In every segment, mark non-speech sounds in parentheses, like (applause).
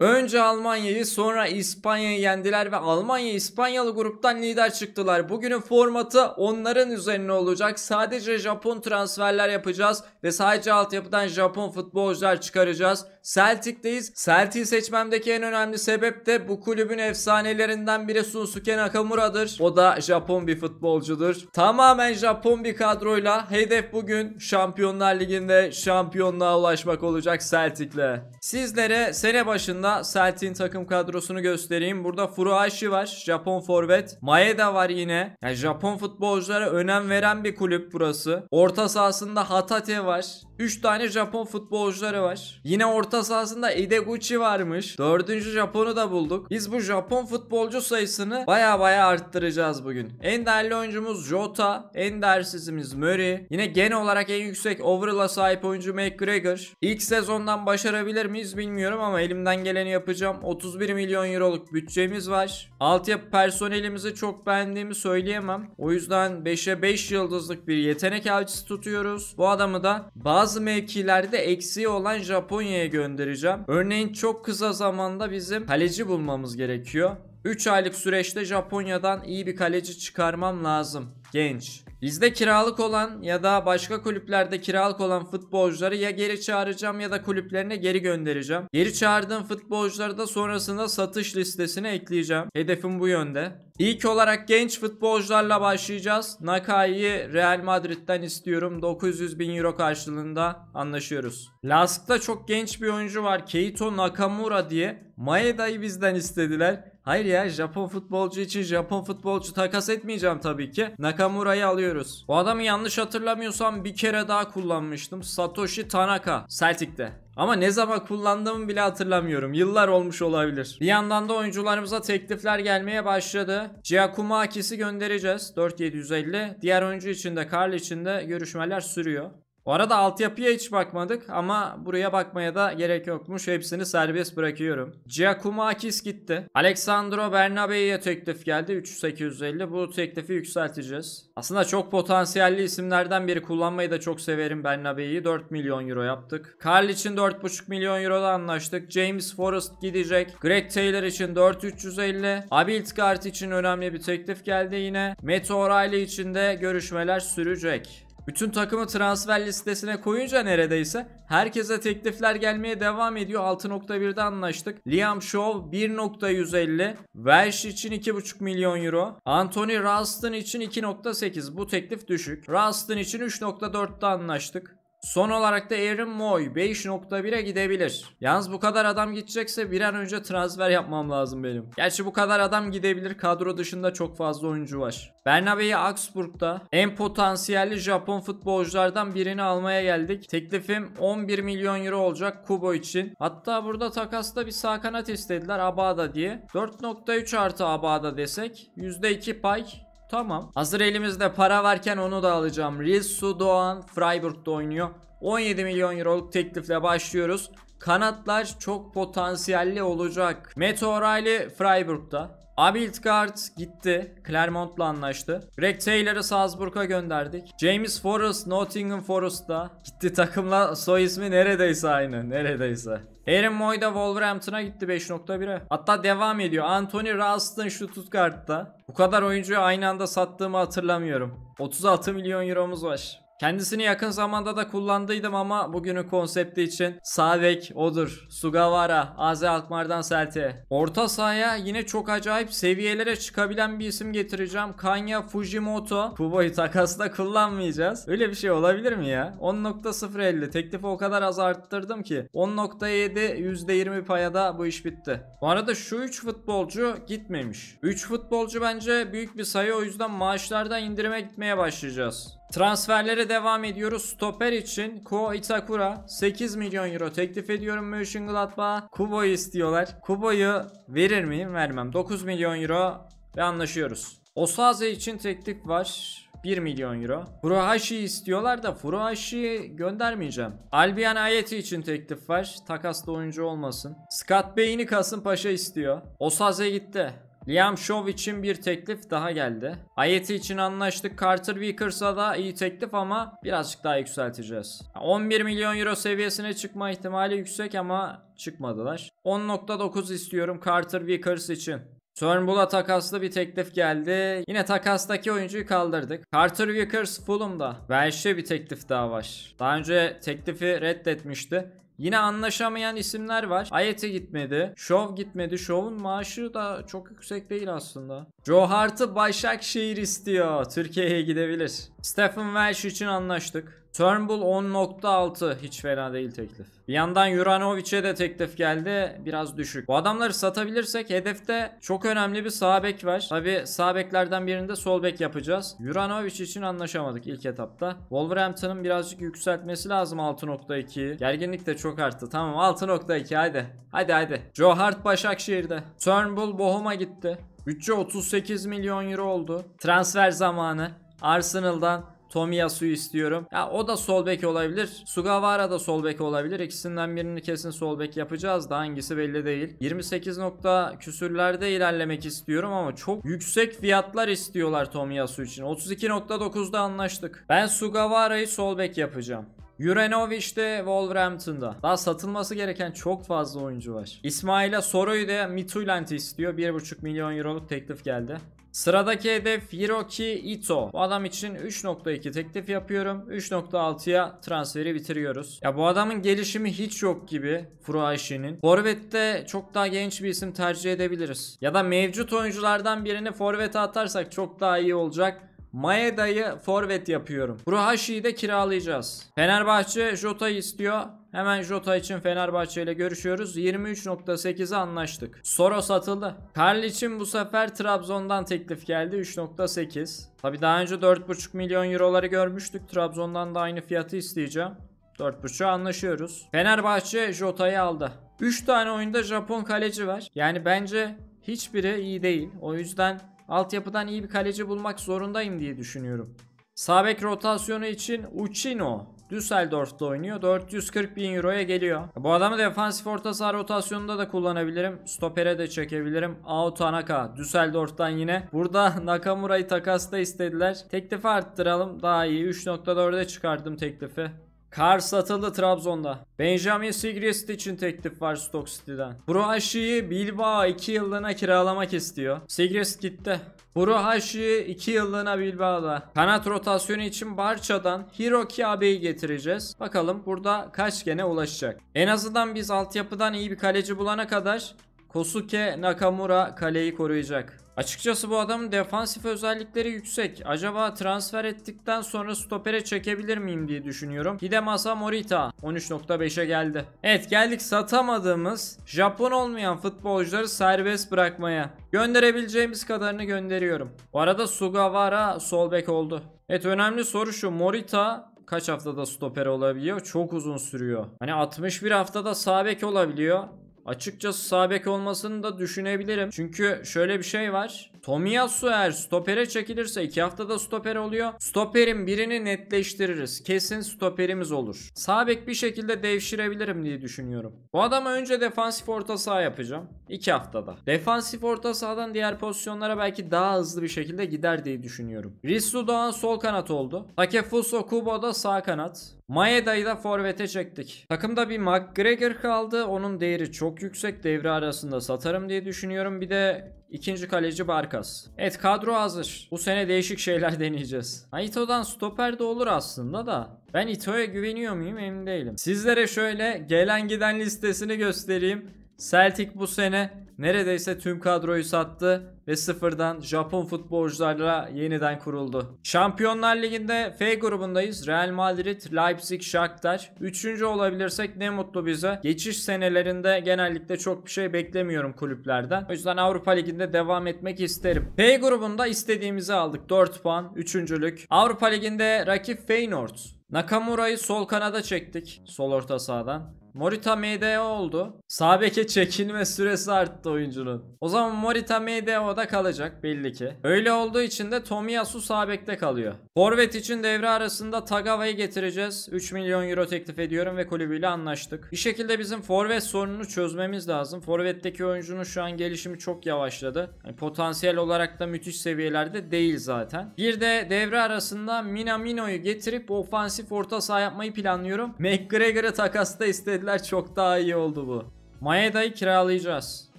Önce Almanya'yı sonra İspanya'yı yendiler ve Almanya İspanyalı gruptan lider çıktılar. Bugünün formatı onların üzerine olacak. Sadece Japon transferler yapacağız ve sadece altyapıdan Japon futbolcular çıkaracağız. Celtic'teyiz. Celtic'i seçmemdeki en önemli sebep de bu kulübün efsanelerinden biri Sunsuke Nakamura'dır. O da Japon bir futbolcudur. Tamamen Japon bir kadroyla hedef bugün Şampiyonlar Ligi'nde şampiyonluğa ulaşmak olacak Celtic'le. Sizlere sene başında Celtic'in takım kadrosunu göstereyim. Burada Furuhashi var. Japon forvet. Maeda var yine. Yani Japon futbolculara önem veren bir kulüp burası. Orta sahasında Hatate var. 3 tane Japon futbolcuları var. Yine orta sahasında Ideguchi varmış. 4. Japon'u da bulduk. Biz bu Japon futbolcu sayısını baya baya arttıracağız bugün. En değerli oyuncumuz Jota. En değersizimiz Murray. Yine genel olarak en yüksek overall'a sahip oyuncu McGregor. İlk sezondan başarabilir miyiz bilmiyorum ama elimden geleni yapacağım. 31 milyon euroluk bütçemiz var. Altyapı personelimizi çok beğendiğimi söyleyemem. O yüzden 5'e 5 yıldızlık bir yetenek elçisi tutuyoruz. Bu adamı da bazı bazı mevkilerde eksiği olan Japonya'ya göndereceğim. Örneğin çok kısa zamanda bizim kaleci bulmamız gerekiyor. 3 aylık süreçte Japonya'dan iyi bir kaleci çıkarmam lazım. Genç. Bizde kiralık olan ya da başka kulüplerde kiralık olan futbolcuları ya geri çağıracağım ya da kulüplerine geri göndereceğim. Geri çağırdığım futbolcuları da sonrasında satış listesine ekleyeceğim. Hedefim bu yönde. İlk olarak genç futbolcularla başlayacağız. Nakai'yi Real Madrid'den istiyorum. 900 bin euro karşılığında anlaşıyoruz. Lask'ta çok genç bir oyuncu var. Keito Nakamura diye. Maeda'yı bizden istediler. Hayır ya Japon futbolcu için Japon futbolcu takas etmeyeceğim tabii ki. Nakamura'yı alıyorum görüyoruz. Bu adamı yanlış hatırlamıyorsam bir kere daha kullanmıştım. Satoshi Tanaka Celtic'te. Ama ne zaman kullandığımı bile hatırlamıyorum. Yıllar olmuş olabilir. Bir yandan da oyuncularımıza teklifler gelmeye başladı. Giacomo göndereceğiz. 4750. Diğer oyuncu için de Carl için de görüşmeler sürüyor. Bu arada altyapıya hiç bakmadık ama buraya bakmaya da gerek yokmuş. Hepsini serbest bırakıyorum. Giacomakis gitti. Alexandro Bernabeu'ya teklif geldi. 3850. Bu teklifi yükselteceğiz. Aslında çok potansiyelli isimlerden biri. Kullanmayı da çok severim Bernabe'yi. 4 milyon euro yaptık. Karl için 4,5 milyon euroda anlaştık. James Forrest gidecek. Greg Taylor için 4350. Abiltkart için önemli bir teklif geldi yine. Meteor aile için de görüşmeler sürecek. Bütün takımı transfer listesine koyunca neredeyse herkese teklifler gelmeye devam ediyor. 6.1'de anlaştık. Liam Shaw 1.150. Welsh için 2.5 milyon euro. Anthony Ralston için 2.8. Bu teklif düşük. Ralston için 3.4'te anlaştık. Son olarak da Aaron Moy 5.1'e gidebilir. Yalnız bu kadar adam gidecekse bir an önce transfer yapmam lazım benim. Gerçi bu kadar adam gidebilir kadro dışında çok fazla oyuncu var. Bernabeu Augsburg'da en potansiyelli Japon futbolculardan birini almaya geldik. Teklifim 11 milyon euro olacak Kubo için. Hatta burada takasta bir sağ kanat istediler Abada diye. 4.3 artı Abada desek %2 pay Tamam. Hazır elimizde para varken onu da alacağım. Rilsu Doğan Freiburg'da oynuyor. 17 milyon euroluk teklifle başlıyoruz. Kanatlar çok potansiyelli olacak. Meteor Aile Freiburg'da. Abi Iltgard gitti. Clermont'la anlaştı. Greg Taylor'ı Salzburg'a gönderdik. James Forrest Nottingham Forest'ta. Gitti takımla soy ismi neredeyse aynı. Neredeyse. Aaron Moy da Wolverhampton'a gitti 5.1'e. Hatta devam ediyor. Anthony Ralston şu tutkartta. Bu kadar oyuncuyu aynı anda sattığımı hatırlamıyorum. 36 milyon euromuz var. Kendisini yakın zamanda da kullandıydım ama bugünün konsepti için Sadek, Odur, Sugawara, Aze Alkmaar'dan Selte. Orta sahaya yine çok acayip seviyelere çıkabilen bir isim getireceğim. Kanya Fujimoto. Kubo'yu takasla kullanmayacağız. Öyle bir şey olabilir mi ya? 10.050 teklifi o kadar az arttırdım ki. 10.7 %20 payada bu iş bitti. Bu arada şu 3 futbolcu gitmemiş. 3 futbolcu bence büyük bir sayı o yüzden maaşlardan indirime gitmeye başlayacağız. Transferlere devam ediyoruz. Stoper için Ko Itakura 8 milyon euro teklif ediyorum Mönchengladbach'a. Kubo'yu istiyorlar. Kubo'yu verir miyim? Vermem. 9 milyon euro ve anlaşıyoruz. Osaze için teklif var. 1 milyon euro. Furuhashi istiyorlar da Furuhashi'yi göndermeyeceğim. Albion Ayeti için teklif var. Takaslı oyuncu olmasın. Scott Bey'ini Kasımpaşa istiyor. Osaze gitti. Liam Shaw için bir teklif daha geldi. Ayeti için anlaştık. Carter Weakers'a da iyi teklif ama birazcık daha yükselteceğiz. 11 milyon euro seviyesine çıkma ihtimali yüksek ama çıkmadılar. 10.9 istiyorum Carter Vickers için. Turnbull'a takaslı bir teklif geldi. Yine takastaki oyuncuyu kaldırdık. Carter Vickers Fulham'da. Welsh'e bir teklif daha var. Daha önce teklifi reddetmişti. Yine anlaşamayan isimler var. Ayete gitmedi. Şov gitmedi. Şov'un maaşı da çok yüksek değil aslında. Joe Hart'ı Başakşehir istiyor. Türkiye'ye gidebilir. Stephen Welsh için anlaştık. Turnbull 10.6 hiç fena değil teklif. Bir yandan Juranovic'e de teklif geldi. Biraz düşük. Bu adamları satabilirsek hedefte çok önemli bir sağ bek var. Tabi sağ beklerden birinde sol bek yapacağız. Juranovic için anlaşamadık ilk etapta. Wolverhampton'ın birazcık yükseltmesi lazım 6.2'yi. Gerginlik de çok arttı. Tamam 6.2 hadi. Hadi hadi. Joe Hart Başakşehir'de. Turnbull Bohum'a gitti. Bütçe 38 milyon euro oldu. Transfer zamanı. Arsenal'dan Tomiyasu istiyorum. Ya o da sol bek olabilir. Sugawara da sol bek olabilir. İkisinden birini kesin sol bek yapacağız da hangisi belli değil. 28 nokta küsürlerde ilerlemek istiyorum ama çok yüksek fiyatlar istiyorlar Tomiyasu için. 32.9'da anlaştık. Ben Sugawara'yı sol bek yapacağım. Jurenovic de Wolverhampton'da. Daha satılması gereken çok fazla oyuncu var. İsmail'e Soro'yu da Mitulent istiyor. 1.5 milyon euroluk teklif geldi. Sıradaki hedef Hiroki Ito. Bu adam için 3.2 teklif yapıyorum. 3.6'ya transferi bitiriyoruz. Ya bu adamın gelişimi hiç yok gibi Furuashi'nin. Forvet'te çok daha genç bir isim tercih edebiliriz. Ya da mevcut oyunculardan birini Forvet'e atarsak çok daha iyi olacak. Maeda'yı forvet yapıyorum. Furuhashi'yi de kiralayacağız. Fenerbahçe Jota'yı istiyor. Hemen Jota için Fenerbahçe ile görüşüyoruz. 23.8'e anlaştık. Soros satıldı. Karl için bu sefer Trabzon'dan teklif geldi. 3.8. Tabi daha önce 4.5 milyon euroları görmüştük. Trabzon'dan da aynı fiyatı isteyeceğim. 4.5'a anlaşıyoruz. Fenerbahçe Jota'yı aldı. 3 tane oyunda Japon kaleci var. Yani bence hiçbiri iyi değil. O yüzden altyapıdan iyi bir kaleci bulmak zorundayım diye düşünüyorum. Sabek rotasyonu için Uchino Düsseldorf'ta oynuyor. 440 bin euroya geliyor. Bu adamı defansif orta saha rotasyonunda da kullanabilirim. Stopere de çekebilirim. Ao Tanaka. Düsseldorf'tan yine. Burada (laughs) Nakamura'yı takasta istediler. Teklifi arttıralım. Daha iyi. 3.4'e çıkardım teklifi. Kar satıldı Trabzon'da. Benjamin Sigrist için teklif var Stock City'den. Bruhashi'yi Bilbao 2 yıllığına kiralamak istiyor. Sigrist gitti. Bruhashi 2 yıllığına Bilbao'da. Kanat rotasyonu için Barça'dan Hiroki Abe'yi getireceğiz. Bakalım burada kaç gene ulaşacak. En azından biz altyapıdan iyi bir kaleci bulana kadar Kosuke Nakamura kaleyi koruyacak. Açıkçası bu adamın defansif özellikleri yüksek. Acaba transfer ettikten sonra stopere çekebilir miyim diye düşünüyorum. Hidemasa Morita 13.5'e geldi. Evet geldik satamadığımız Japon olmayan futbolcuları serbest bırakmaya. Gönderebileceğimiz kadarını gönderiyorum. Bu arada Sugawara sol bek oldu. Evet önemli soru şu Morita kaç haftada stoper olabiliyor? Çok uzun sürüyor. Hani 61 haftada sağ bek olabiliyor. Açıkçası sabek bek olmasını da düşünebilirim. Çünkü şöyle bir şey var. Tomiyasu eğer stopere çekilirse 2 haftada stoper oluyor. Stoperin birini netleştiririz. Kesin stoperimiz olur. Sabek bir şekilde devşirebilirim diye düşünüyorum. Bu adama önce defansif orta saha yapacağım. 2 haftada. Defansif orta sahadan diğer pozisyonlara belki daha hızlı bir şekilde gider diye düşünüyorum. Risu Doğan sol kanat oldu. Takefuso Kubo da sağ kanat. Maeda'yı da forvete çektik. Takımda bir McGregor kaldı. Onun değeri çok yüksek. Devre arasında satarım diye düşünüyorum. Bir de İkinci kaleci Barkas. Evet kadro hazır. Bu sene değişik şeyler (laughs) deneyeceğiz. Aito'dan stoper de olur aslında da. Ben Ito'ya güveniyor muyum emin değilim. Sizlere şöyle gelen giden listesini göstereyim. Celtic bu sene Neredeyse tüm kadroyu sattı ve sıfırdan Japon futbolcularla yeniden kuruldu. Şampiyonlar Ligi'nde F grubundayız. Real Madrid, Leipzig, Shakhtar. Üçüncü olabilirsek ne mutlu bize. Geçiş senelerinde genellikle çok bir şey beklemiyorum kulüplerden. O yüzden Avrupa Ligi'nde devam etmek isterim. F grubunda istediğimizi aldık. 4 puan, üçüncülük. Avrupa Ligi'nde rakip Feyenoord. Nakamura'yı sol kanada çektik. Sol orta sahadan. Morita MDO oldu. Sabeke çekilme süresi arttı oyuncunun. O zaman Morita MDO'da kalacak belli ki. Öyle olduğu için de Tomiyasu Sabek'te kalıyor. Forvet için devre arasında Tagawa'yı getireceğiz. 3 milyon euro teklif ediyorum ve kulübüyle anlaştık. Bir şekilde bizim forvet sorununu çözmemiz lazım. Forvet'teki oyuncunun şu an gelişimi çok yavaşladı. Yani potansiyel olarak da müthiş seviyelerde değil zaten. Bir de devre arasında Minamino'yu getirip ofansif orta saha yapmayı planlıyorum. (laughs) McGregor'ı takasta istediler teşekkürler çok daha iyi oldu bu. Maeda'yı kiralayacağız.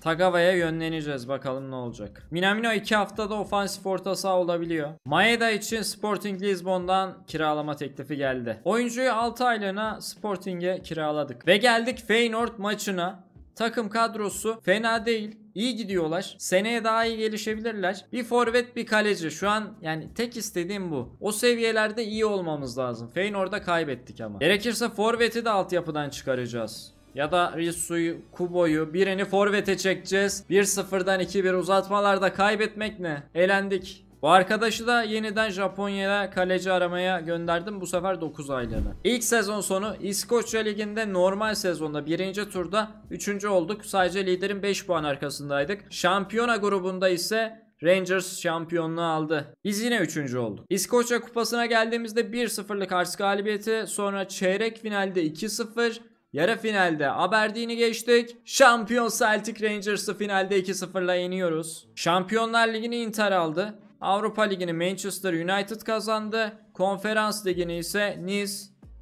Tagawa'ya yönleneceğiz bakalım ne olacak. Minamino 2 haftada ofansif orta saha olabiliyor. Maeda için Sporting Lisbon'dan kiralama teklifi geldi. Oyuncuyu 6 aylığına Sporting'e kiraladık. Ve geldik Feyenoord maçına. Takım kadrosu fena değil iyi gidiyorlar. Seneye daha iyi gelişebilirler. Bir forvet bir kaleci. Şu an yani tek istediğim bu. O seviyelerde iyi olmamız lazım. Feynor'da kaybettik ama. Gerekirse forveti de altyapıdan çıkaracağız. Ya da Risu'yu, Kubo'yu birini forvete çekeceğiz. 1-0'dan 2-1 uzatmalarda kaybetmek ne? Elendik. Bu arkadaşı da yeniden Japonya'ya kaleci aramaya gönderdim. Bu sefer 9 aylığına. İlk sezon sonu İskoçya Ligi'nde normal sezonda 1. turda 3. olduk. Sadece liderin 5 puan arkasındaydık. Şampiyona grubunda ise Rangers şampiyonluğu aldı. Biz yine 3. olduk. İskoçya Kupası'na geldiğimizde 1-0'lık Ars galibiyeti, sonra çeyrek finalde 2-0, Yarı finalde Aberdeen'i geçtik. Şampiyon Celtic Rangers'ı finalde 2-0'la yeniyoruz. Şampiyonlar Ligi'ni Inter aldı. Avrupa Ligi'ni Manchester United kazandı. Konferans Ligi'ni ise Nice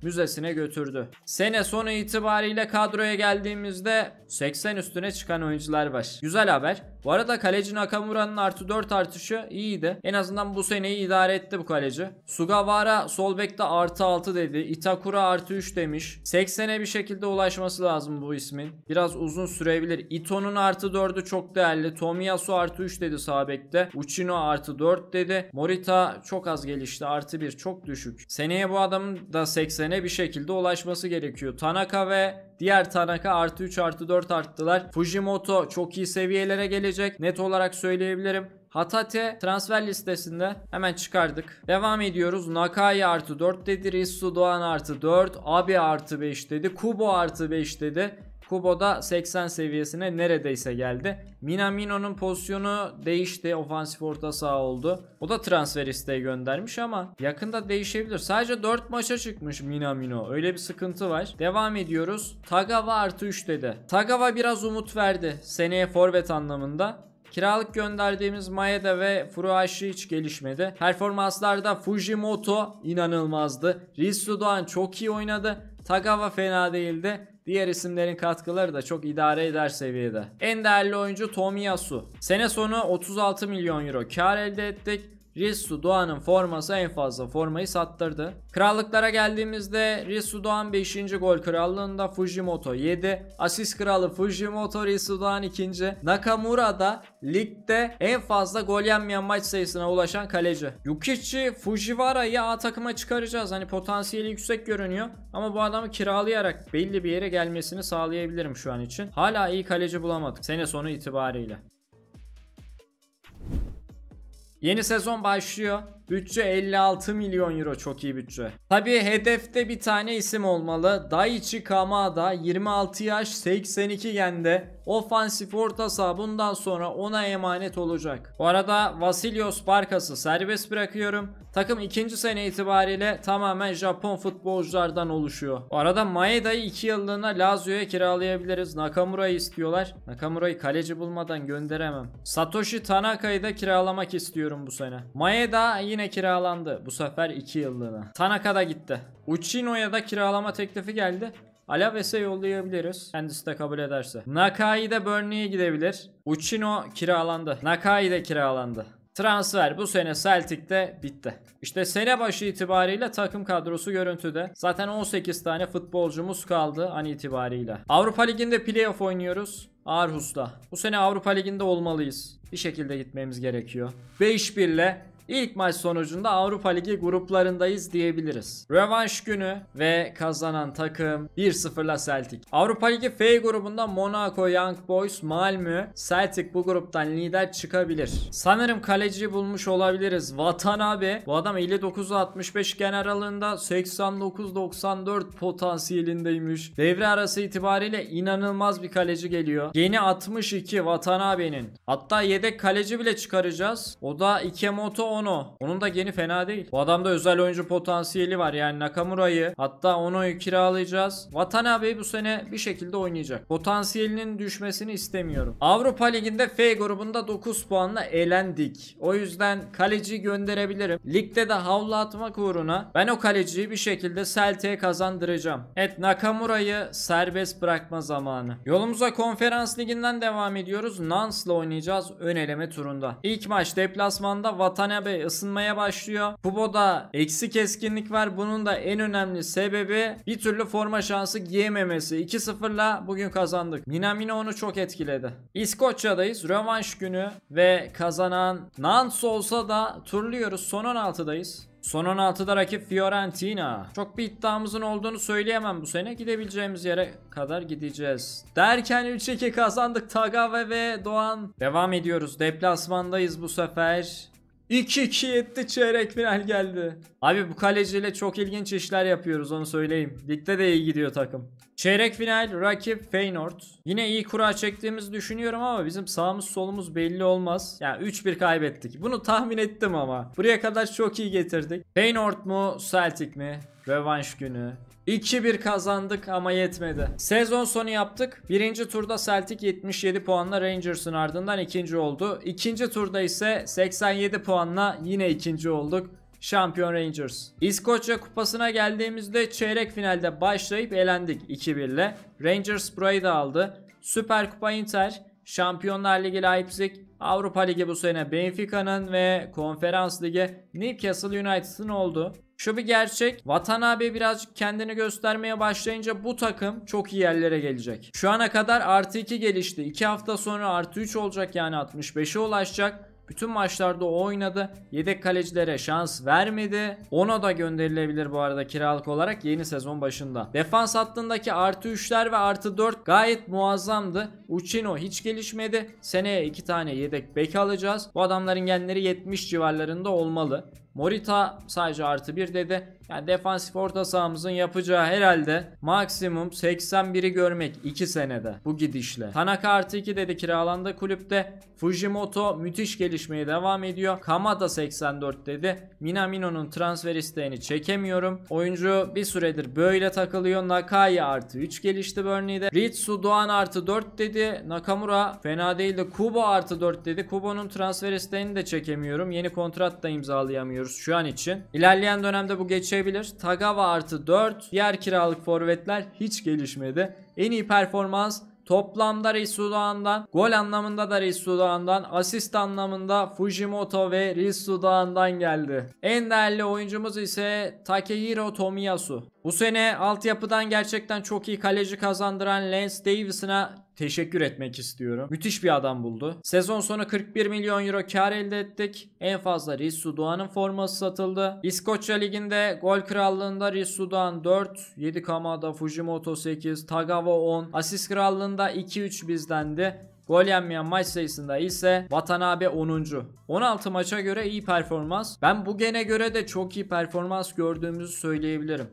müzesine götürdü. Sene sonu itibariyle kadroya geldiğimizde 80 üstüne çıkan oyuncular var. Güzel haber. Bu arada kaleci Nakamura'nın artı 4 artışı iyiydi. En azından bu seneyi idare etti bu kaleci. Sugawara sol bekte artı 6 dedi. Itakura artı 3 demiş. 80'e bir şekilde ulaşması lazım bu ismin. Biraz uzun sürebilir. Ito'nun artı 4'ü çok değerli. Tomiyasu artı 3 dedi sağ bekte. Uchino artı 4 dedi. Morita çok az gelişti. Artı 1 çok düşük. Seneye bu adamın da 80 Erden'e bir şekilde ulaşması gerekiyor. Tanaka ve Diğer Tanaka artı 3 artı 4 arttılar. Fujimoto çok iyi seviyelere gelecek. Net olarak söyleyebilirim. Hatate transfer listesinde hemen çıkardık. Devam ediyoruz. Nakai artı 4 dedi. Rissu Doğan artı 4. Abi artı 5 dedi. Kubo artı 5 dedi. Kubo da 80 seviyesine neredeyse geldi. Minamino'nun pozisyonu değişti. Ofansif orta saha oldu. O da transfer isteği göndermiş ama yakında değişebilir. Sadece 4 maça çıkmış Minamino. Öyle bir sıkıntı var. Devam ediyoruz. Tagawa artı 3 dedi. Tagawa biraz umut verdi. Seneye forvet anlamında. Kiralık gönderdiğimiz Maeda ve Furuhashi hiç gelişmedi. Performanslarda Fujimoto inanılmazdı. Risu Doğan çok iyi oynadı. Tagawa fena değildi. Diğer isimlerin katkıları da çok idare eder seviyede. En değerli oyuncu Tomiyasu. Sene sonu 36 milyon euro kar elde ettik. Risu Doğan'ın forması en fazla formayı sattırdı. Krallıklara geldiğimizde Risu Doğan 5. gol krallığında Fujimoto 7. Asist kralı Fujimoto Risu Doğan 2. Nakamura da ligde en fazla gol yenmeyen maç sayısına ulaşan kaleci. Yukichi Fujiwara'yı A takıma çıkaracağız. Hani potansiyeli yüksek görünüyor ama bu adamı kiralayarak belli bir yere gelmesini sağlayabilirim şu an için. Hala iyi kaleci bulamadık sene sonu itibariyle. Yeni sezon başlıyor. Bütçe 56 milyon euro çok iyi bütçe. Tabi hedefte bir tane isim olmalı. Daichi Kamada 26 yaş 82 gende. Ofansif orta saha bundan sonra ona emanet olacak. Bu arada Vasilios Barkas'ı serbest bırakıyorum. Takım ikinci sene itibariyle tamamen Japon futbolculardan oluşuyor. Bu arada Maeda'yı 2 yıllığına Lazio'ya kiralayabiliriz. Nakamura'yı istiyorlar. Nakamura'yı kaleci bulmadan gönderemem. Satoshi Tanaka'yı da kiralamak istiyorum bu sene. Maeda yine yine kiralandı. Bu sefer 2 yıllığına. da gitti. Uchino'ya da kiralama teklifi geldi. Alaves'e yollayabiliriz. Kendisi de kabul ederse. Nakai de Burnley'e gidebilir. Uchino kiralandı. Nakai de kiralandı. Transfer bu sene Celtic'te bitti. İşte sene başı itibariyle takım kadrosu görüntüde. Zaten 18 tane futbolcumuz kaldı an itibariyle. Avrupa Ligi'nde playoff oynuyoruz. Aarhus'ta. Bu sene Avrupa Ligi'nde olmalıyız. Bir şekilde gitmemiz gerekiyor. 5-1 ile İlk maç sonucunda Avrupa Ligi gruplarındayız diyebiliriz. Rövanş günü ve kazanan takım 1-0'la Celtic. Avrupa Ligi F grubunda Monaco, Young Boys, Malmö, Celtic bu gruptan lider çıkabilir. Sanırım kaleci bulmuş olabiliriz. Vatan abi bu adam 59 65 gen aralığında 89-94 potansiyelindeymiş. Devre arası itibariyle inanılmaz bir kaleci geliyor. Yeni 62 Vatan abinin. Hatta yedek kaleci bile çıkaracağız. O da Ikemoto Ono. Onun da yeni fena değil. Bu adamda özel oyuncu potansiyeli var. Yani Nakamura'yı hatta Ono'yu kiralayacağız. Vatan abi bu sene bir şekilde oynayacak. Potansiyelinin düşmesini istemiyorum. Avrupa Ligi'nde F grubunda 9 puanla elendik. O yüzden kaleci gönderebilirim. Ligde de havlu atmak uğruna ben o kaleciyi bir şekilde Celtic'e kazandıracağım. Evet Nakamura'yı serbest bırakma zamanı. Yolumuza konferans liginden devam ediyoruz. Nans'la oynayacağız ön eleme turunda. İlk maç deplasmanda Vatan yerde ısınmaya başlıyor. Kubo'da eksi keskinlik var. Bunun da en önemli sebebi bir türlü forma şansı giyememesi. 2-0'la bugün kazandık. Minamino onu çok etkiledi. İskoçya'dayız. Rövanş günü ve kazanan Nantes olsa da turluyoruz. Son 16'dayız. Son 16'da rakip Fiorentina. Çok bir iddiamızın olduğunu söyleyemem bu sene. Gidebileceğimiz yere kadar gideceğiz. Derken 3-2 kazandık Tagave ve Doğan. Devam ediyoruz. Deplasmandayız bu sefer. 2-2 etti çeyrek final geldi. Abi bu kaleciyle çok ilginç işler yapıyoruz onu söyleyeyim. Ligde de iyi gidiyor takım. Çeyrek final rakip Feyenoord. Yine iyi kura çektiğimizi düşünüyorum ama bizim sağımız solumuz belli olmaz. Yani 3-1 kaybettik. Bunu tahmin ettim ama. Buraya kadar çok iyi getirdik. Feyenoord mu Celtic mi? Rövanş günü. 2-1 kazandık ama yetmedi. Sezon sonu yaptık. Birinci turda Celtic 77 puanla Rangers'ın ardından ikinci oldu. İkinci turda ise 87 puanla yine ikinci olduk. Şampiyon Rangers. İskoçya kupasına geldiğimizde çeyrek finalde başlayıp elendik 2-1 ile. Rangers burayı da aldı. Süper Kupa Inter, Şampiyonlar Ligi Leipzig, Avrupa Ligi bu sene Benfica'nın ve Konferans Ligi Newcastle United'ın oldu. Şu bir gerçek. Vatan abi birazcık kendini göstermeye başlayınca bu takım çok iyi yerlere gelecek. Şu ana kadar artı 2 gelişti. 2 hafta sonra artı 3 olacak yani 65'e ulaşacak. Bütün maçlarda o oynadı. Yedek kalecilere şans vermedi. Ona da gönderilebilir bu arada kiralık olarak yeni sezon başında. Defans hattındaki artı 3'ler ve artı 4 gayet muazzamdı. Ucino hiç gelişmedi. Seneye 2 tane yedek bek alacağız. Bu adamların genleri 70 civarlarında olmalı. Morita sadece artı 1 dedi. Yani defansif orta sahamızın yapacağı herhalde maksimum 81'i görmek 2 senede bu gidişle. Tanaka artı 2 dedi kiralandı kulüpte. Fujimoto müthiş gelişmeye devam ediyor. Kamada 84 dedi. Minamino'nun transfer isteğini çekemiyorum. Oyuncu bir süredir böyle takılıyor. Nakai artı 3 gelişti Burnley'de. Ritsu Doğan artı 4 dedi. Nakamura fena değildi. Kubo artı 4 dedi. Kubo'nun transfer isteğini de çekemiyorum. Yeni kontrat da imzalayamıyorum görüyoruz şu an için. İlerleyen dönemde bu geçebilir. Tagawa artı 4. Diğer kiralık forvetler hiç gelişmedi. En iyi performans Toplamda Risudoğan'dan, gol anlamında da Risudoğan'dan, asist anlamında Fujimoto ve Risudoğan'dan geldi. En değerli oyuncumuz ise Takehiro Tomiyasu. Bu sene altyapıdan gerçekten çok iyi kaleci kazandıran Lance Davis'ına teşekkür etmek istiyorum. Müthiş bir adam buldu. Sezon sonu 41 milyon euro kar elde ettik. En fazla Risu Doğan'ın forması satıldı. İskoçya Ligi'nde gol krallığında Risu Doğan 4, 7 Kamada, Fujimoto 8, Tagawa 10, asist krallığında 2-3 bizdendi. Gol yenmeyen maç sayısında ise Vatan 10. 16 maça göre iyi performans. Ben bu gene göre de çok iyi performans gördüğümüzü söyleyebilirim.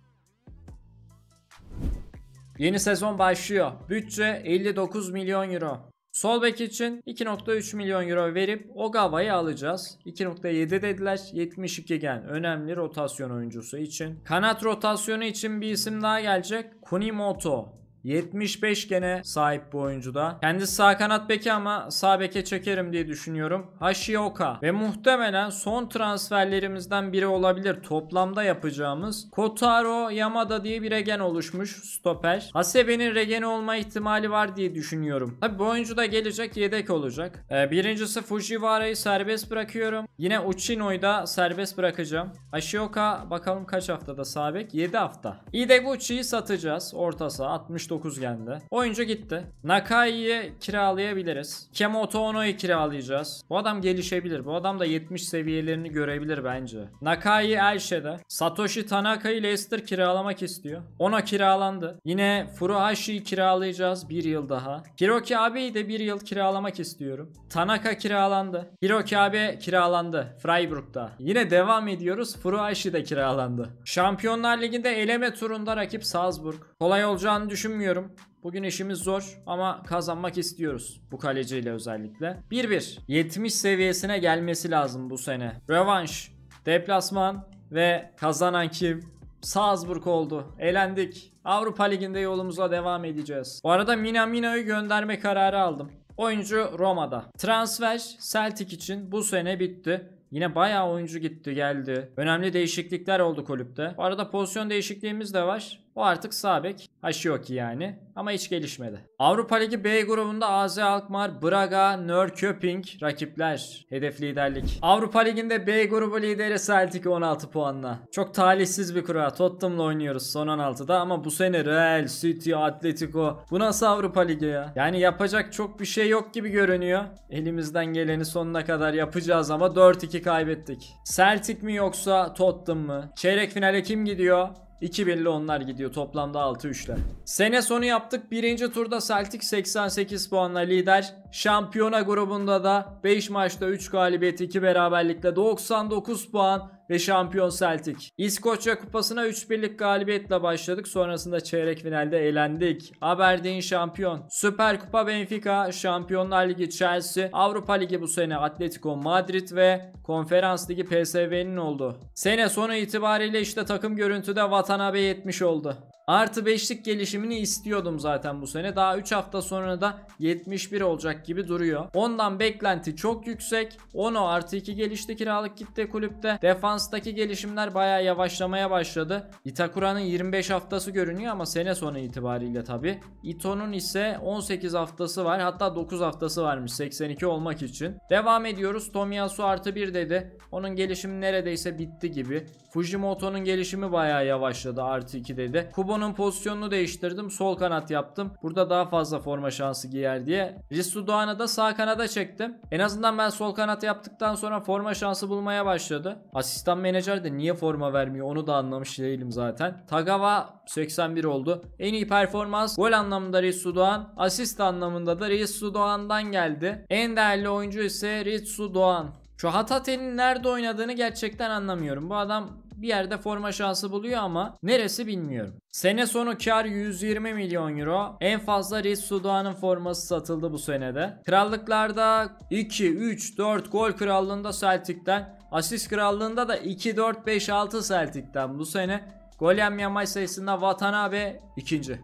Yeni sezon başlıyor. Bütçe 59 milyon euro. Sol bek için 2.3 milyon euro verip Ogawa'yı alacağız. 2.7 dediler 72 gen önemli rotasyon oyuncusu için. Kanat rotasyonu için bir isim daha gelecek. Kunimoto 75 gene sahip bu oyuncuda. Kendisi sağ kanat beki ama sağ beke çekerim diye düşünüyorum. Hashioka ve muhtemelen son transferlerimizden biri olabilir. Toplamda yapacağımız Kotaro Yamada diye bir regen oluşmuş stoper. Hasebe'nin regeni olma ihtimali var diye düşünüyorum. Tabi bu oyuncu da gelecek yedek olacak. Ee, birincisi Fujiwara'yı serbest bırakıyorum. Yine Uchino'yu da serbest bırakacağım. Hashioka bakalım kaç haftada sabek? 7 hafta. Ideguchi'yi satacağız. Orta saha 69 79 geldi. Oyuncu gitti. Nakai'yi kiralayabiliriz. Kemoto Ono'yu kiralayacağız. Bu adam gelişebilir. Bu adam da 70 seviyelerini görebilir bence. Nakai Elşe'de. Satoshi Tanaka'yı Leicester kiralamak istiyor. Ona kiralandı. Yine Furuhashi'yi kiralayacağız bir yıl daha. Hiroki abiyi de bir yıl kiralamak istiyorum. Tanaka kiralandı. Hiroki abi kiralandı. Freiburg'da. Yine devam ediyoruz. Furuhashi de kiralandı. Şampiyonlar Ligi'nde eleme turunda rakip Salzburg. Kolay olacağını düşünmüyorum bilmiyorum. Bugün işimiz zor ama kazanmak istiyoruz. Bu kaleciyle özellikle. 1-1. 70 seviyesine gelmesi lazım bu sene. Revanş, deplasman ve kazanan kim? Salzburg oldu. Elendik. Avrupa Ligi'nde yolumuza devam edeceğiz. Bu arada Mina Mina'yı gönderme kararı aldım. Oyuncu Roma'da. Transfer Celtic için bu sene bitti. Yine bayağı oyuncu gitti geldi. Önemli değişiklikler oldu kulüpte. Bu arada pozisyon değişikliğimiz de var. O artık sabek, bek Hashioki yani ama hiç gelişmedi. Avrupa Ligi B grubunda AZ Alkmaar, Braga, Nörköping rakipler. Hedef liderlik. Avrupa Ligi'nde B grubu lideri Celtic 16 puanla. Çok talihsiz bir kura. Tottenham'la oynuyoruz son 16'da ama bu sene Real, City, Atletico. Bu nasıl Avrupa Ligi ya? Yani yapacak çok bir şey yok gibi görünüyor. Elimizden geleni sonuna kadar yapacağız ama 4-2 kaybettik. Celtic mi yoksa Tottenham mı? Çeyrek finale kim gidiyor? 2 birli onlar gidiyor. Toplamda 6 üçler. Sene sonu yaptık. Birinci turda Celtic 88 puanla lider. Şampiyona grubunda da 5 maçta 3 galibiyet 2 beraberlikle 99 puan ve şampiyon Celtic. İskoçya Kupası'na 3-1'lik galibiyetle başladık. Sonrasında çeyrek finalde elendik. Aberdeen şampiyon. Süper Kupa Benfica, Şampiyonlar Ligi Chelsea, Avrupa Ligi bu sene Atletico Madrid ve Konferans Ligi PSV'nin oldu. Sene sonu itibariyle işte takım görüntüde Watanabe 70 oldu. Artı 5'lik gelişimini istiyordum zaten bu sene. Daha 3 hafta sonra da 71 olacak gibi duruyor. Ondan beklenti çok yüksek. Ono artı 2 gelişti kiralık gitti kulüpte. Defanstaki gelişimler baya yavaşlamaya başladı. Itakura'nın 25 haftası görünüyor ama sene sonu itibariyle tabi. Ito'nun ise 18 haftası var. Hatta 9 haftası varmış 82 olmak için. Devam ediyoruz. Tomiyasu artı 1 dedi. Onun gelişimi neredeyse bitti gibi. Fujimoto'nun gelişimi baya yavaşladı artı 2 dedi. Kubo Gakpo'nun pozisyonunu değiştirdim. Sol kanat yaptım. Burada daha fazla forma şansı giyer diye. Ristu Doğan'ı da sağ kanada çektim. En azından ben sol kanat yaptıktan sonra forma şansı bulmaya başladı. Asistan menajer de niye forma vermiyor onu da anlamış değilim zaten. Tagawa 81 oldu. En iyi performans gol anlamında Ristu Doğan. Asist anlamında da Ristu Doğan'dan geldi. En değerli oyuncu ise Ritsu Doğan. Şu Hatate'nin nerede oynadığını gerçekten anlamıyorum. Bu adam bir yerde forma şansı buluyor ama neresi bilmiyorum. Sene sonu kar 120 milyon euro. En fazla Riz Sudoğan'ın forması satıldı bu senede. Krallıklarda 2, 3, 4 gol krallığında Celtic'ten. Asist krallığında da 2, 4, 5, 6 Celtic'ten bu sene. Gol yenmeyen sayısında Watanabe ikinci.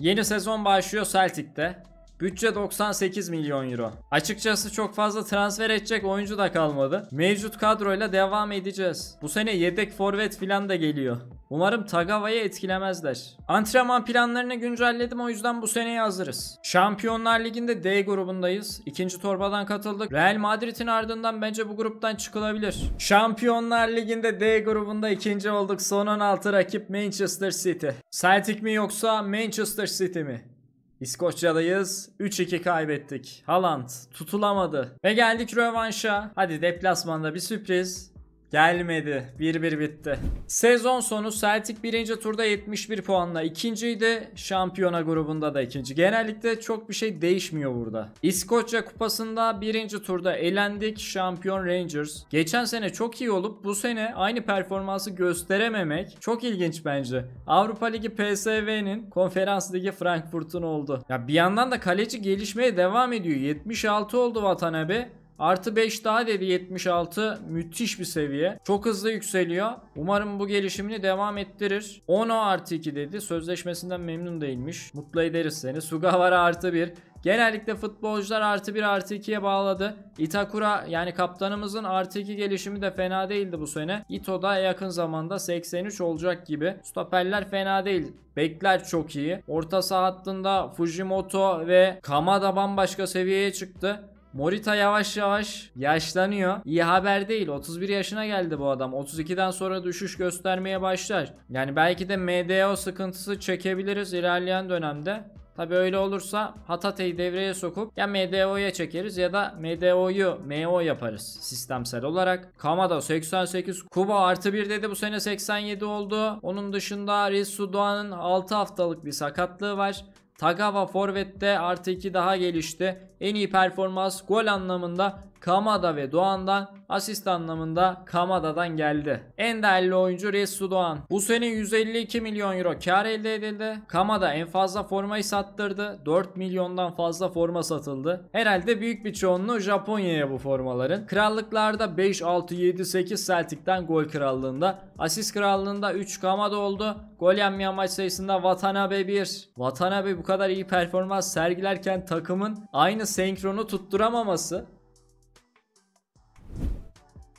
Yeni sezon başlıyor Celtic'te. Bütçe 98 milyon euro. Açıkçası çok fazla transfer edecek oyuncu da kalmadı. Mevcut kadroyla devam edeceğiz. Bu sene yedek forvet filan da geliyor. Umarım Tagava'yı etkilemezler. Antrenman planlarını güncelledim o yüzden bu seneye hazırız. Şampiyonlar Ligi'nde D grubundayız. İkinci torbadan katıldık. Real Madrid'in ardından bence bu gruptan çıkılabilir. Şampiyonlar Ligi'nde D grubunda ikinci olduk. Son 16 rakip Manchester City. Celtic mi yoksa Manchester City mi? İskoçya'dayız. 3-2 kaybettik. Haaland tutulamadı. Ve geldik rövanşa. Hadi deplasmanda bir sürpriz. Gelmedi. 1-1 bitti. Sezon sonu Celtic birinci turda 71 puanla ikinciydi. Şampiyona grubunda da ikinci. Genellikle çok bir şey değişmiyor burada. İskoçya kupasında birinci turda elendik. Şampiyon Rangers. Geçen sene çok iyi olup bu sene aynı performansı gösterememek çok ilginç bence. Avrupa Ligi PSV'nin konferans ligi Frankfurt'un oldu. Ya bir yandan da kaleci gelişmeye devam ediyor. 76 oldu Vatan Artı 5 daha dedi 76 müthiş bir seviye. Çok hızlı yükseliyor. Umarım bu gelişimini devam ettirir. Ono artı 2 dedi. Sözleşmesinden memnun değilmiş. Mutlu ederiz seni. Sugawara artı 1. Genellikle futbolcular artı 1 artı 2'ye bağladı. Itakura yani kaptanımızın artı 2 gelişimi de fena değildi bu sene. Ito da yakın zamanda 83 olacak gibi. Stoperler fena değil. Bekler çok iyi. Orta saha hattında Fujimoto ve Kamada bambaşka seviyeye çıktı. Morita yavaş yavaş yaşlanıyor. İyi haber değil. 31 yaşına geldi bu adam. 32'den sonra düşüş göstermeye başlar. Yani belki de MDO sıkıntısı çekebiliriz ilerleyen dönemde. Tabi öyle olursa Hatate'yi devreye sokup ya MDO'ya çekeriz ya da MDO'yu MO yaparız sistemsel olarak. Kamada 88, Kuba artı 1 dedi bu sene 87 oldu. Onun dışında Risu Doğan'ın 6 haftalık bir sakatlığı var. Tagawa forvette artı 2 daha gelişti. En iyi performans gol anlamında Kamada ve Doğan'dan, asist anlamında Kamada'dan geldi. En değerli oyuncu Resu Doğan. Bu sene 152 milyon euro kar elde edildi. Kamada en fazla formayı sattırdı. 4 milyondan fazla forma satıldı. Herhalde büyük bir çoğunluğu Japonya'ya bu formaların. Krallıklarda 5, 6, 7, 8 Celtic'ten gol krallığında. Asist krallığında 3 Kamada oldu. Gol yenmeyen maç sayısında Watanabe 1. Watanabe bu kadar iyi performans sergilerken takımın aynı senkronu tutturamaması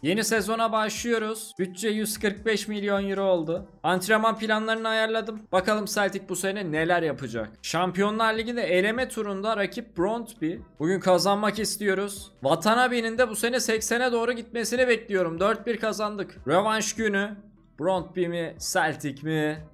Yeni sezona başlıyoruz. Bütçe 145 milyon euro oldu. Antrenman planlarını ayarladım. Bakalım Celtic bu sene neler yapacak. Şampiyonlar Ligi'nde eleme turunda rakip Brontby. Bugün kazanmak istiyoruz. Watanabe'nin de bu sene 80'e doğru gitmesini bekliyorum. 4-1 kazandık. Rövanş günü. Brontby mi Celtic mi?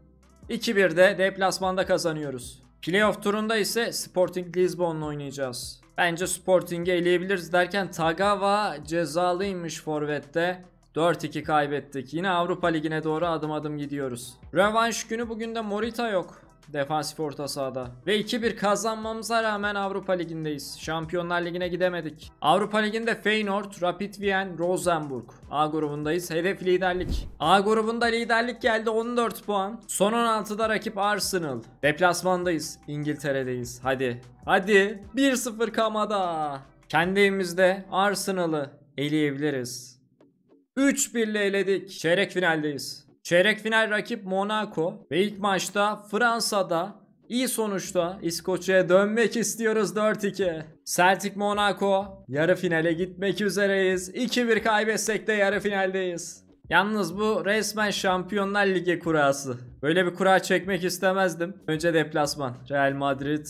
2-1'de deplasmanda kazanıyoruz. Playoff turunda ise Sporting Lisbon'la oynayacağız. Bence Sporting'i eleyebiliriz derken Tagawa cezalıymış Forvet'te. 4-2 kaybettik. Yine Avrupa Ligi'ne doğru adım adım gidiyoruz. Rövanş günü bugün de Morita yok. Defansif orta sahada. Ve 2-1 kazanmamıza rağmen Avrupa Ligi'ndeyiz. Şampiyonlar Ligi'ne gidemedik. Avrupa Ligi'nde Feyenoord, Rapid Wien, Rosenborg. A grubundayız. Hedef liderlik. A grubunda liderlik geldi 14 puan. Son 16'da rakip Arsenal. Deplasmandayız. İngiltere'deyiz. Hadi. Hadi. 1-0 Kamada. Kendi evimizde Arsenal'ı eleyebiliriz. 3-1 ile eledik. Çeyrek finaldeyiz. Çeyrek final rakip Monaco ve ilk maçta Fransa'da iyi sonuçta İskoçya'ya dönmek istiyoruz 4-2. Celtic Monaco yarı finale gitmek üzereyiz. 2-1 kaybetsek de yarı finaldeyiz. Yalnız bu resmen Şampiyonlar Ligi kurası. Böyle bir kura çekmek istemezdim. Önce deplasman. Real Madrid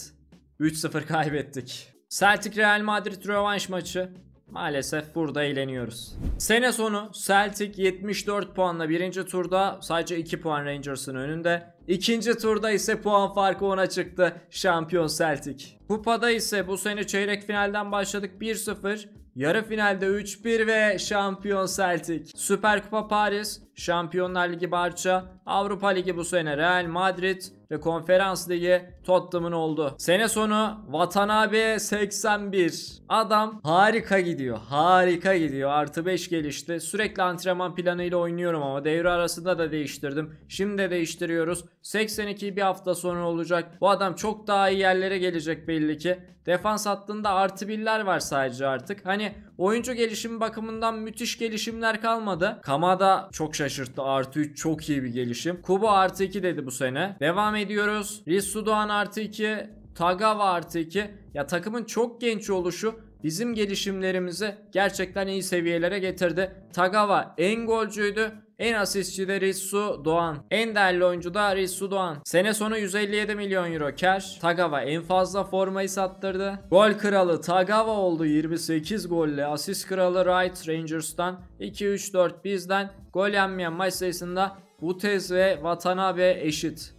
3-0 kaybettik. Celtic Real Madrid rövanş maçı. Maalesef burada eğleniyoruz. Sene sonu Celtic 74 puanla birinci turda sadece 2 puan Rangers'ın önünde. İkinci turda ise puan farkı 10'a çıktı şampiyon Celtic. Kupada ise bu sene çeyrek finalden başladık 1-0. Yarı finalde 3-1 ve şampiyon Celtic. Süper Kupa Paris, Şampiyonlar Ligi Barça, Avrupa Ligi bu sene Real Madrid ve Konferans Ligi Tottenham'ın oldu. Sene sonu Vatan abi 81. Adam harika gidiyor. Harika gidiyor. Artı 5 gelişti. Sürekli antrenman planıyla oynuyorum ama devre arasında da değiştirdim. Şimdi de değiştiriyoruz. 82 bir hafta sonra olacak. Bu adam çok daha iyi yerlere gelecek belli ki. Defans hattında artı biller var sadece artık. Hani oyuncu gelişimi bakımından müthiş gelişimler kalmadı. Kamada çok şaşırttı. Artı 3 çok iyi bir gelişim. Kubo artı 2 dedi bu sene. Devam ediyoruz. Rissudoğan artı 2. Tagava artı 2. Ya takımın çok genç oluşu bizim gelişimlerimizi gerçekten iyi seviyelere getirdi. Tagava en golcüydü. En asistçide Ritsu Doğan. En değerli oyuncu da Ritsu Doğan. Sene sonu 157 milyon euro kar. Tagawa en fazla formayı sattırdı. Gol kralı Tagawa oldu 28 golle. Asist kralı Wright Rangers'tan 2-3-4 bizden. Gol yenmeyen maç sayısında Butez ve Watanabe eşit.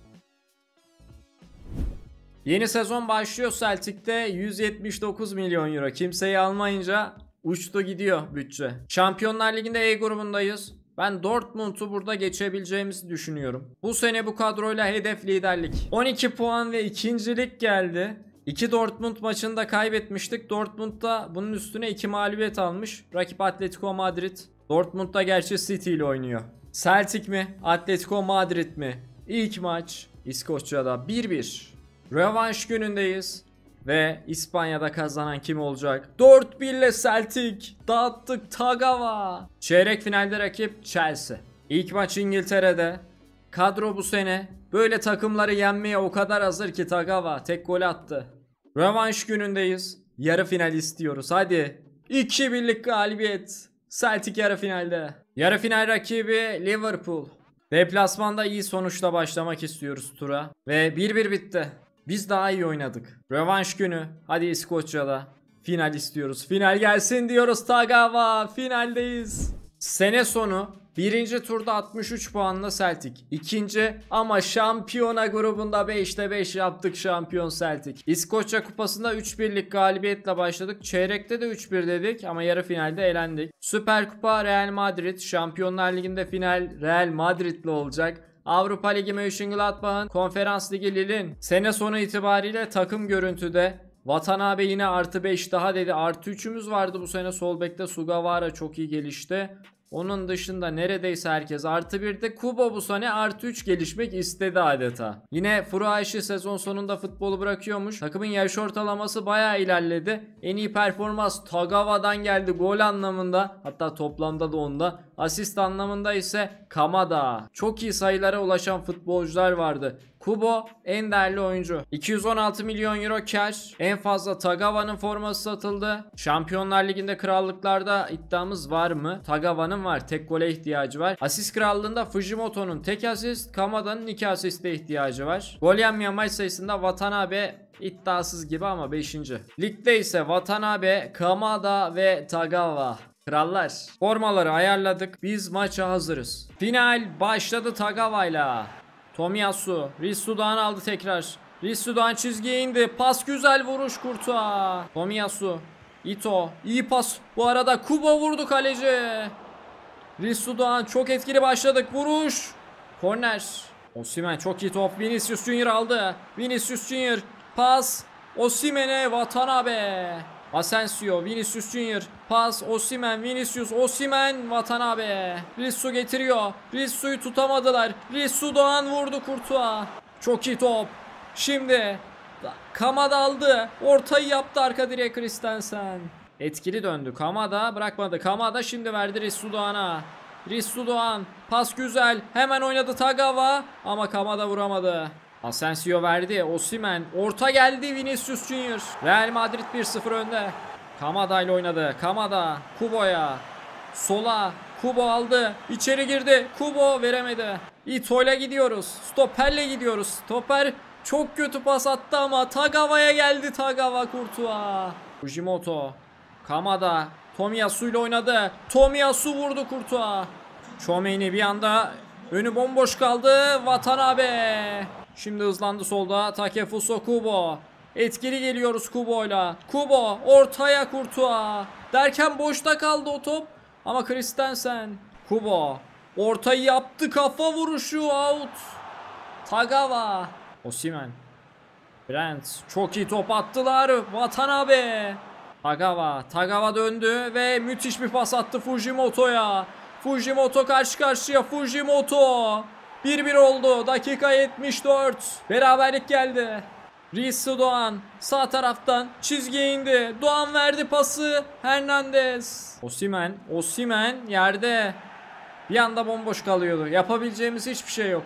Yeni sezon başlıyor Celtic'te 179 milyon euro. Kimseyi almayınca uçtu gidiyor bütçe. Şampiyonlar Ligi'nde E grubundayız. Ben Dortmund'u burada geçebileceğimizi düşünüyorum. Bu sene bu kadroyla hedef liderlik. 12 puan ve ikincilik geldi. İki Dortmund maçında kaybetmiştik. Dortmund da bunun üstüne iki mağlubiyet almış. Rakip Atletico Madrid. Dortmund da gerçi City ile oynuyor. Celtic mi? Atletico Madrid mi? İlk maç İskoçya'da 1-1. Rövanş günündeyiz. Ve İspanya'da kazanan kim olacak? 4-1 ile Celtic. Dağıttık Tagava. Çeyrek finalde rakip Chelsea. İlk maç İngiltere'de. Kadro bu sene böyle takımları yenmeye o kadar hazır ki Tagava tek gol attı. Rövanş günündeyiz. Yarı final istiyoruz. Hadi. 2 birlik galibiyet. Celtic yarı finalde. Yarı final rakibi Liverpool. Deplasmanda iyi sonuçla başlamak istiyoruz tura. Ve 1-1 bitti. Biz daha iyi oynadık. Rövanş günü. Hadi İskoçya'da. Final istiyoruz. Final gelsin diyoruz Tagawa. Finaldeyiz. Sene sonu birinci turda 63 puanla Celtic. İkinci, ama şampiyona grubunda 5'te 5 yaptık şampiyon Celtic. İskoçya kupasında 3-1'lik galibiyetle başladık. Çeyrekte de 3-1 dedik ama yarı finalde elendik. Süper Kupa Real Madrid. Şampiyonlar Ligi'nde final Real Madrid'le olacak. Avrupa Ligi Mönchengladbach'ın Konferans Ligi Lille'in sene sonu itibariyle takım görüntüde Vatan abi yine artı 5 daha dedi. Artı 3'ümüz vardı bu sene sol bekte Sugawara çok iyi gelişti. Onun dışında neredeyse herkes artı 1'de Kubo bu sene artı 3 gelişmek istedi adeta. Yine Furuashi sezon sonunda futbolu bırakıyormuş. Takımın yaş ortalaması baya ilerledi. En iyi performans Tagawa'dan geldi gol anlamında. Hatta toplamda da onda. Asist anlamında ise Kamada. Çok iyi sayılara ulaşan futbolcular vardı. Kubo en değerli oyuncu. 216 milyon euro kar. En fazla Tagawa'nın forması satıldı. Şampiyonlar Ligi'nde krallıklarda iddiamız var mı? Tagawa'nın var. Tek gole ihtiyacı var. Asist krallığında Fujimoto'nun tek asist, Kamada'nın iki asiste ihtiyacı var. Gol yenmeyen maç sayısında Watanabe iddiasız gibi ama 5. Ligde ise Watanabe, Kamada ve Tagawa. Krallar. Formaları ayarladık. Biz maça hazırız. Final başladı ile. Tomiyasu. Rissu'dan aldı tekrar. Rissu'dan çizgiye indi. Pas güzel vuruş Kurtuğa. Tomiyasu. Ito. iyi pas. Bu arada Kuba vurdu kaleci. Rissu'dan çok etkili başladık. Vuruş. Korner. Osimen çok iyi top. Vinicius Junior aldı. Vinicius Junior. Pas. Osimen'e Watanabe. Asensio, Vinicius Junior, pas, Osimen, Vinicius, Osimen, Watanabe. Risu getiriyor. Risu'yu tutamadılar. Risu Doğan vurdu Kurtuğa. Çok iyi top. Şimdi Kamada aldı. Ortayı yaptı arka direk Kristensen. Etkili döndü. Kamada bırakmadı. Kamada şimdi verdi Risu Doğan'a. Risu Doğan. Pas güzel. Hemen oynadı Tagawa, Ama Kamada vuramadı. Asensio verdi. Osimen orta geldi Vinicius Junior. Real Madrid 1-0 önde. Kamada ile oynadı. Kamada Kubo'ya. Sola Kubo aldı. İçeri girdi. Kubo veremedi. Ito'yla gidiyoruz. Stoper'le gidiyoruz. Stoper çok kötü pas attı ama Tagawa'ya geldi Tagawa Kurtuğa. Fujimoto. Kamada. Tomiyasu ile oynadı. Tomiyasu vurdu Kurtuğa. Chomeni bir anda önü bomboş kaldı. Watanabe. Şimdi hızlandı solda Takefuso Kubo. Etkili geliyoruz Kubo'yla. Kubo ortaya Kurtuğa. Derken boşta kaldı o top. Ama Kristensen. Kubo. Ortayı yaptı kafa vuruşu out. Tagawa. Osimen. Brent. Çok iyi top attılar. Watanabe. Tagawa. Tagawa döndü ve müthiş bir pas attı Fujimoto'ya. Fujimoto karşı karşıya Fujimoto. 1-1 oldu. Dakika 74. Beraberlik geldi. Reece Doğan sağ taraftan çizgiye indi. Doğan verdi pası. Hernandez. Osimen. Osimen yerde. Bir anda bomboş kalıyordu. Yapabileceğimiz hiçbir şey yok.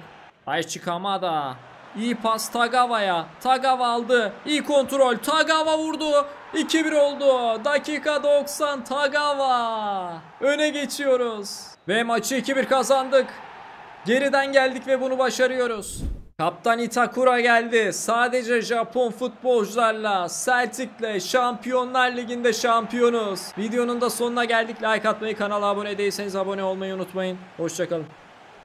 Ay çıkama da. İyi pas Tagava'ya. Tagava aldı. İyi kontrol. Tagava vurdu. 2-1 oldu. Dakika 90 Tagava. Öne geçiyoruz. Ve maçı 2-1 kazandık. Geriden geldik ve bunu başarıyoruz. Kaptan Itakura geldi. Sadece Japon futbolcularla, Celtic'le Şampiyonlar Ligi'nde şampiyonuz. Videonun da sonuna geldik. Like atmayı, kanala abone değilseniz abone olmayı unutmayın. Hoşçakalın.